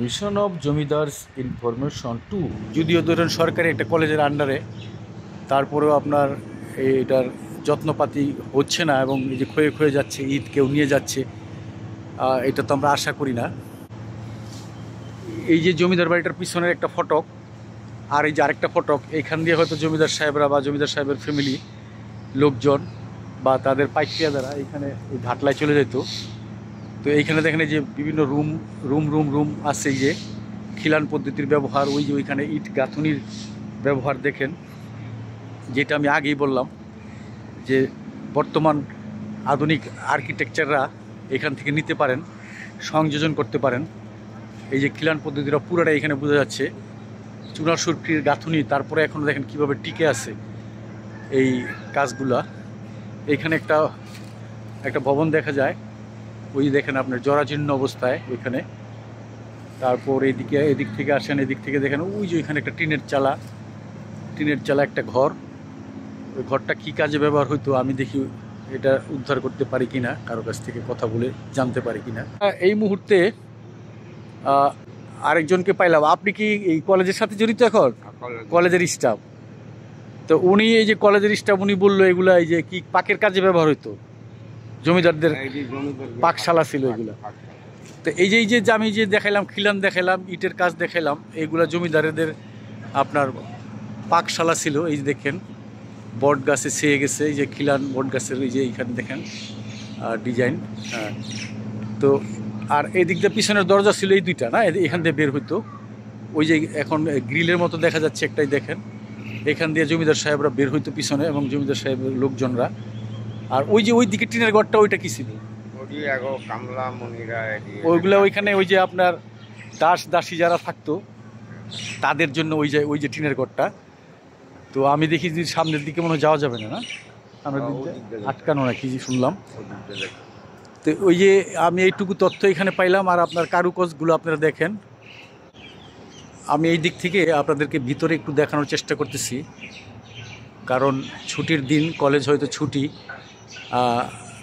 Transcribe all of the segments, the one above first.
mission of zamindars information to যদিও ধরুন সরকারি একটা কলেজের আন্ডারে তারপরেও আপনার এটার যত্নপাতি হচ্ছে না এবং এই যে ক্ষয়ে ক্ষয়ে যাচ্ছে ঈদ কেউ নিয়ে যাচ্ছে এটা তো আমরা আশা করি না এই যে জমিদার বাড়িটার পিছনের একটা ফটক আর এই যে আরেকটা ফটক এইখান দিয়ে হয়তো জমিদার সাহেবরা বা জমিদার সাহেবের ফ্যামিলি লোকজন বা তাদের পাইকিয়া দ্বারা এখানে ঘাটলায় চলে যেত তো এইখানে দেখেন যে বিভিন্ন রুম রুম রুম রুম আছে যে খিলান পদ্ধতির ব্যবহার ওই যে ওইখানে ইট গাঁথনির ব্যবহার দেখেন যেটা আমি আগেই বললাম যে বর্তমান আধুনিক আর্কিটেকচাররা এখান থেকে নিতে পারেন সংযোজন করতে পারেন এই যে খিলান পদ্ধতিটা পুরোটা এখানে বোঝা যাচ্ছে চুনার সুরকির গাঁথুনি তারপরে এখন দেখেন কিভাবে টিকে আছে এই কাজগুলা এখানে একটা একটা ভবন দেখা যায় ওই দেখেন আপনার জরাজীর্ণ অবস্থায় ওইখানে তারপর এদিকে এদিক থেকে আসেন এদিক থেকে দেখেন ওই যে ওইখানে একটা টিনের চালা টিনের চালা একটা ঘর ওই ঘরটা কী কাজে ব্যবহার হইতো আমি দেখি এটা উদ্ধার করতে পারি কি না কারো কাছ থেকে কথা বলে জানতে পারি কি না এই মুহূর্তে আরেকজনকে পাইলাম আপনি কি এই কলেজের সাথে জড়িত এখন হ্যাঁ, কলেজের স্টাফ তো উনি এই যে কলেজের স্টাফ উনি বললো এগুলা এই যে কি পাকের কাজে ব্যবহার হইতো জমিদারদের হ্যাঁ, পাকশালা ছিল এগুলো তো এই যে এই যে আমি যে দেখালাম খিলান দেখালাম ইটের কাজ দেখালাম এইগুলো জমিদারেদের আপনার পাকশালা ছিল এই যে দেখেন বট গাছে ছেয়ে গেছে এই যে খিলান বট গাছের এই যে এইখানে দেখেন ডিজাইন হ্যাঁ তো আর এই দিকটা পিছনের দরজা ছিল এই দুইটা না এখান দিয়ে বের হইতো ওই যে এখন গ্রিলের মতো দেখা যাচ্ছে একটাই দেখেন এখান দিয়ে জমিদার সাহেবরা বের হইতো পিছনে এবং জমিদার সাহেবের লোকজনরা আর ওই যে ওই দিকে টিনের ঘরটা ওইটা কি ছিল ওইগুলো ওইখানে ওই যে আপনার দাস দাসী যারা থাকতো তাদের জন্য ওই যে ওই যে টিনের ঘরটা তো আমি দেখি যে সামনের দিকে মনে যাওয়া যাবে না না সামনের হ্যাঁ, আটকানো নাকি শুনলাম তো ওই যে আমি এইটুকু তথ্য এখানে পাইলাম আর আপনার কারুকজগুলো আপনারা দেখেন আমি এই দিক থেকে আপনাদেরকে ভিতরে একটু দেখানোর চেষ্টা করতেছি কারণ ছুটির দিন কলেজ হয়তো ছুটি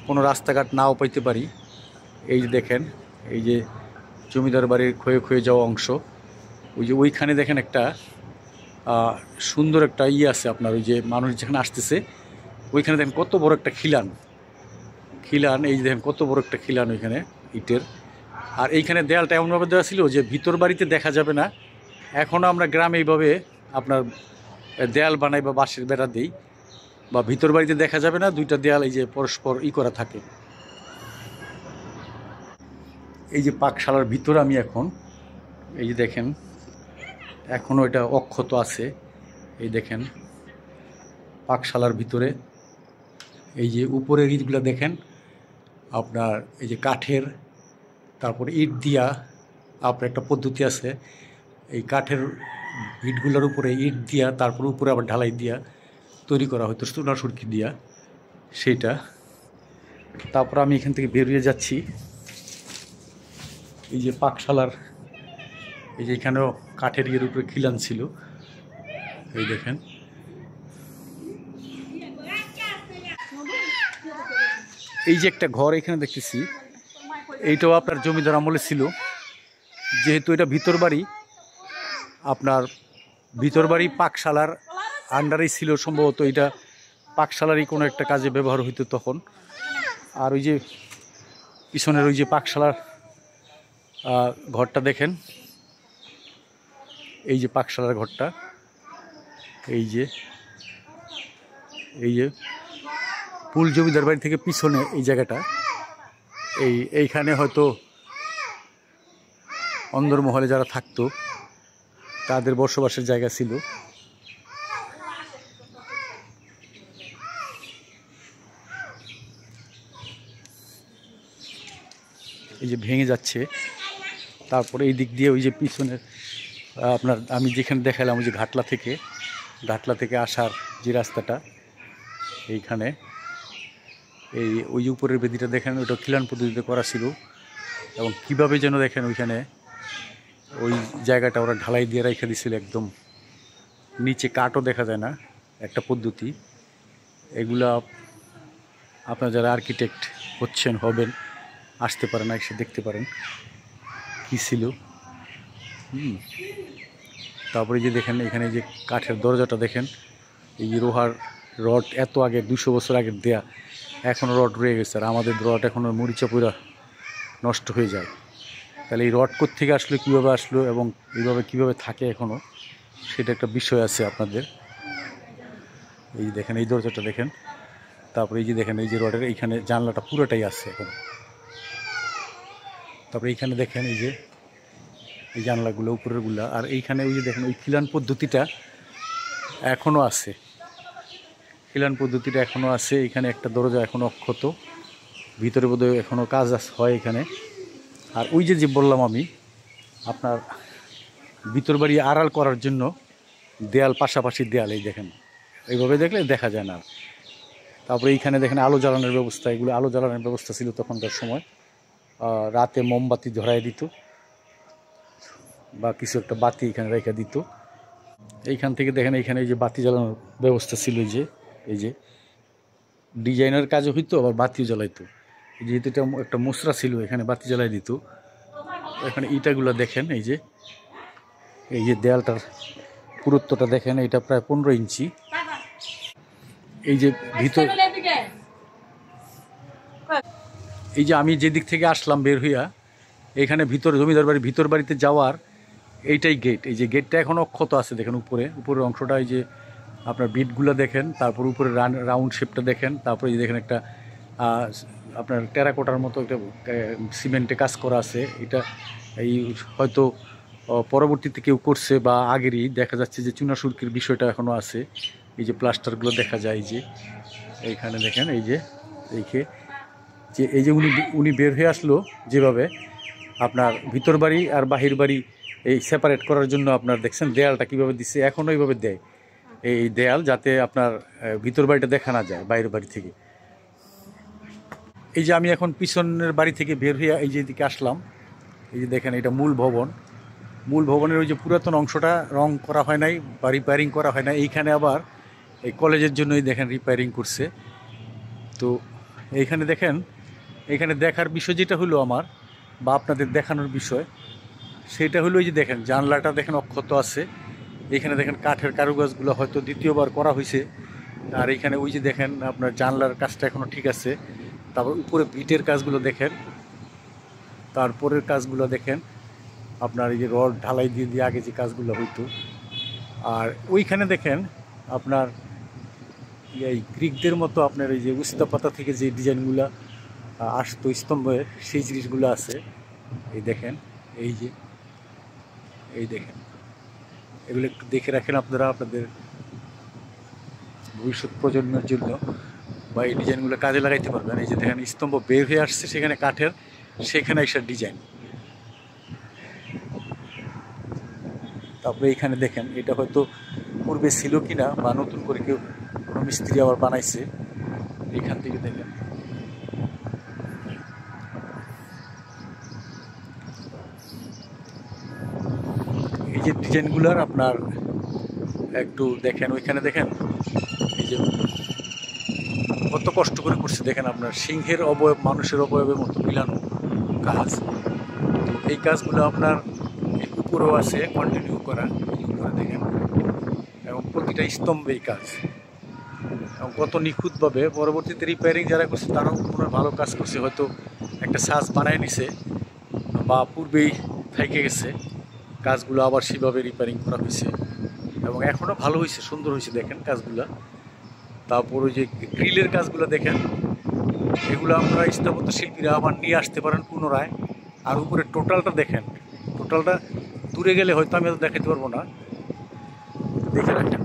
কোনো রাস্তাঘাট নাও পাইতে পারি এই যে দেখেন এই যে জমিদার বাড়ির ক্ষয়ে ক্ষয়ে যাওয়া অংশ ওই যে ওইখানে দেখেন একটা সুন্দর একটা ই আছে আপনার ওই যে মানুষ যেখানে আসতেছে ওইখানে দেখেন কত বড় একটা খিলান খিলান এই যে দেখেন কত বড় একটা খিলান ওইখানে ইটের আর এইখানে দেয়ালটা এমনভাবে দেওয়া ছিল যে ভিতর বাড়িতে দেখা যাবে না এখনও আমরা গ্রামে এইভাবে আপনার দেয়াল বানাই বা বাঁশের বেড়া দিই বা ভিতর বাড়িতে দেখা যাবে না দুইটা দেয়াল এই যে পরস্পর ই করা থাকে এই যে পাকশালার ভিতরে আমি এখন এই যে দেখেন এখনও এটা অক্ষত আছে এই দেখেন পাকশালার ভিতরে এই যে উপরের ইটগুলো দেখেন আপনার এই যে কাঠের তারপর ইট দিয়া আপনার একটা পদ্ধতি আছে এই কাঠের ইটগুলোর উপরে ইট দিয়া তারপর উপরে আবার ঢালাই দিয়া তৈরি করা হতো সোনা সুরকি দিয়া সেটা তারপর আমি এখান থেকে বেরিয়ে যাচ্ছি এই যে পাকশালার এই যে এখানেও কাঠের ইয়ের উপরে খিলান ছিল এই দেখেন এই যে একটা ঘর এখানে দেখতেছি এইটাও আপনার জমিদার আমলে ছিল যেহেতু এটা ভিতর বাড়ি আপনার ভিতর বাড়ি পাকশালার আন্ডারেই ছিল সম্ভবত এটা পাকশালারই কোনো একটা কাজে ব্যবহার হইতো তখন আর ওই যে পিছনের ওই যে পাকশালার ঘরটা দেখেন এই যে পাকশালার ঘরটা এই যে এই যে পুল জমিদার বাড়ি থেকে পিছনে এই জায়গাটা এই এইখানে হয়তো অন্দরমহলে যারা থাকতো তাদের বসবাসের জায়গা ছিল এই যে ভেঙে যাচ্ছে তারপরে এই দিক দিয়ে ওই যে পিছনের আপনার আমি যেখানে দেখালাম ওই যে ঘাটলা থেকে ঘাটলা থেকে আসার যে রাস্তাটা এইখানে এই ওই উপরের বেদিটা দেখেন ওটা খিলান পদ্ধতিতে করা ছিল এবং কিভাবে যেন দেখেন ওইখানে ওই জায়গাটা ওরা ঢালাই দিয়ে রেখে দিয়েছিল একদম নিচে কাটও দেখা যায় না একটা পদ্ধতি এগুলা আপনার যারা আর্কিটেক্ট হচ্ছেন হবেন আসতে পারেন এসে দেখতে পারেন কী ছিল তারপরে যে দেখেন এখানে যে কাঠের দরজাটা দেখেন এই রোহার রড এত আগে দুশো বছর আগে দেয়া এখনও রড রয়ে গেছে আর আমাদের রড এখনও মরিচা পুরা নষ্ট হয়ে যায় তাহলে এই রড থেকে আসলো কীভাবে আসলো এবং এইভাবে কিভাবে থাকে এখনও সেটা একটা বিষয় আছে আপনাদের এই দেখেন এই দরজাটা দেখেন তারপরে এই যে দেখেন এই যে রডের এইখানে জানলাটা পুরোটাই আসছে এখন তারপরে এইখানে দেখেন এই যে এই জানলাগুলো উপরেরগুলো আর এইখানে ওই যে দেখেন ওই খিলান পদ্ধতিটা এখনও আছে খিলান পদ্ধতিটা এখনও আছে এখানে একটা দরজা এখনও অক্ষত ভিতরে বোধহয় এখনও কাজ হয় এখানে আর ওই যে যে বললাম আমি আপনার ভিতর বাড়ি আড়াল করার জন্য দেয়াল পাশাপাশি দেয়াল এই দেখেন এইভাবে দেখলে দেখা যায় না তারপরে এইখানে দেখেন আলো জ্বালানোর ব্যবস্থা এগুলো আলো জ্বালানোর ব্যবস্থা ছিল তখনকার সময় রাতে মোমবাতি ধরাই দিত বা কিছু একটা বাতি এখানে রেখে দিত এইখান থেকে দেখেন এইখানে এই যে বাতি জ্বালানোর ব্যবস্থা ছিল এই যে এই যে ডিজাইনের কাজও হইতো আবার বাতিও জ্বালাইতো যেহেতু এটা একটা মশরা ছিল এখানে বাতি জ্বালাই দিত এখানে ইটাগুলো দেখেন এই যে এই যে দেয়ালটার পুরুত্বটা দেখেন এটা প্রায় পনেরো ইঞ্চি এই যে ভিতর এই যে আমি যেদিক থেকে আসলাম বের হইয়া এখানে ভিতর জমিদার বাড়ি ভিতর বাড়িতে যাওয়ার এইটাই গেট এই যে গেটটা এখন অক্ষত আছে দেখেন উপরে উপরের অংশটা এই যে আপনার বিটগুলো দেখেন তারপর উপরে রাউন্ড শেপটা দেখেন তারপরে যে দেখেন একটা আপনার টেরাকোটার মতো একটা সিমেন্টে কাজ করা আছে এটা এই হয়তো পরবর্তীতে কেউ করছে বা আগেরই দেখা যাচ্ছে যে চুনা সুরকির বিষয়টা এখনও আছে এই যে প্লাস্টারগুলো দেখা যায় যে এইখানে দেখেন এই যে এইখে যে এই যে উনি উনি বের হয়ে আসলো যেভাবে আপনার ভিতর বাড়ি আর বাহির বাড়ি এই সেপারেট করার জন্য আপনার দেখছেন দেয়ালটা কীভাবে দিচ্ছে এখনও এইভাবে দেয় এই দেয়াল যাতে আপনার ভিতর বাড়িটা দেখা না যায় বাইরের বাড়ি থেকে এই যে আমি এখন পিছনের বাড়ি থেকে বের হয়ে এই যে দিকে আসলাম এই যে দেখেন এটা মূল ভবন মূল ভবনের ওই যে পুরাতন অংশটা রং করা হয় নাই বা রিপেয়ারিং করা হয় না এইখানে আবার এই কলেজের জন্যই দেখেন রিপেয়ারিং করছে তো এইখানে দেখেন এখানে দেখার বিষয় যেটা হলো আমার বা আপনাদের দেখানোর বিষয় সেটা হলো এই যে দেখেন জানলাটা দেখেন অক্ষত আছে এখানে দেখেন কাঠের কারুকাজগুলো হয়তো দ্বিতীয়বার করা হয়েছে আর এখানে ওই যে দেখেন আপনার জানলার কাজটা এখনও ঠিক আছে তারপর উপরে ভিটের কাজগুলো দেখেন তারপরের কাজগুলো দেখেন আপনার এই যে রড ঢালাই দিয়ে দিয়ে আগে যে কাজগুলো হইতো আর ওইখানে দেখেন আপনার এই গ্রিকদের মতো আপনার এই যে উস্তা পাতা থেকে যে ডিজাইনগুলো আস্ত স্তম্ভের সেই জিনিসগুলো আছে এই দেখেন এই যে এই দেখেন এগুলো একটু দেখে রাখেন আপনারা আপনাদের ভবিষ্যৎ প্রজন্মের জন্য বা এই ডিজাইনগুলো কাজে লাগাইতে পারবেন এই যে দেখেন স্তম্ভ বের হয়ে আসছে সেখানে কাঠের সেখানে একটা ডিজাইন তারপরে এখানে দেখেন এটা হয়তো পূর্বে ছিল কি না বা নতুন করে কেউ কোনো মিস্ত্রি আবার বানাইছে এখান থেকে দেখেন এই যে ডিজাইনগুলোর আপনার একটু দেখেন ওইখানে দেখেন এই যে কত কষ্ট করে করছে দেখেন আপনার সিংহের অবয়ব মানুষের অবয়বের মতো মিলানো কাজ এই কাজগুলো আপনার উপরেও আছে কন্টিনিউ করা উপরে দেখেন এবং প্রতিটা স্তম্ভেই কাজ এবং কত নিখুঁতভাবে পরবর্তীতে রিপেয়ারিং যারা করছে তারাও পুনরায় ভালো কাজ করছে হয়তো একটা সাজ বানায় নিছে বা পূর্বেই থেকে গেছে গাছগুলো আবার সেভাবে রিপেয়ারিং করা হয়েছে এবং এখনও ভালো হয়েছে সুন্দর হয়েছে দেখেন কাজগুলো তারপর ওই যে গ্রিলের কাজগুলো দেখেন এগুলো আপনারা স্থাপত্য শিল্পীরা আবার নিয়ে আসতে পারেন পুনরায় আর উপরে টোটালটা দেখেন টোটালটা দূরে গেলে হয়তো আমি দেখাতে পারবো না দেখে রাখেন